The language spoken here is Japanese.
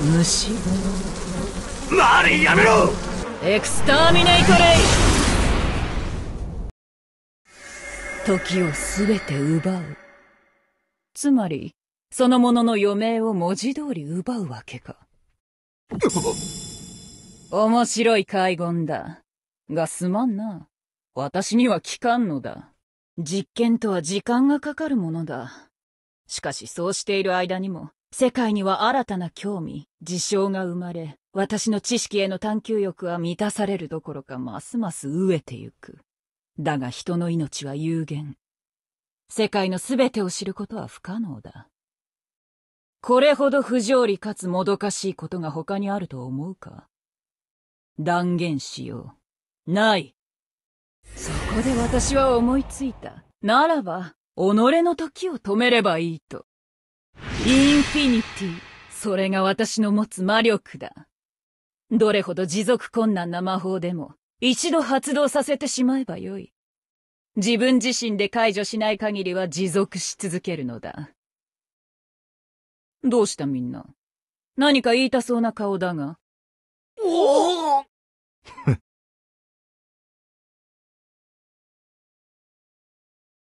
虫マリーやめろエクスターミネイトレイ時を全て奪うつまりその者の余命を文字通り奪うわけか面白い海軍だがすまんな私には効かんのだ実験とは時間がかかるものだしかしそうしている間にも世界には新たな興味、事象が生まれ、私の知識への探求欲は満たされるどころかますます飢えてゆく。だが人の命は有限。世界の全てを知ることは不可能だ。これほど不条理かつもどかしいことが他にあると思うか断言しよう。ないそこで私は思いついた。ならば、己の時を止めればいいと。インフィニティ。それが私の持つ魔力だ。どれほど持続困難な魔法でも、一度発動させてしまえばよい。自分自身で解除しない限りは持続し続けるのだ。どうしたみんな何か言いたそうな顔だが。おお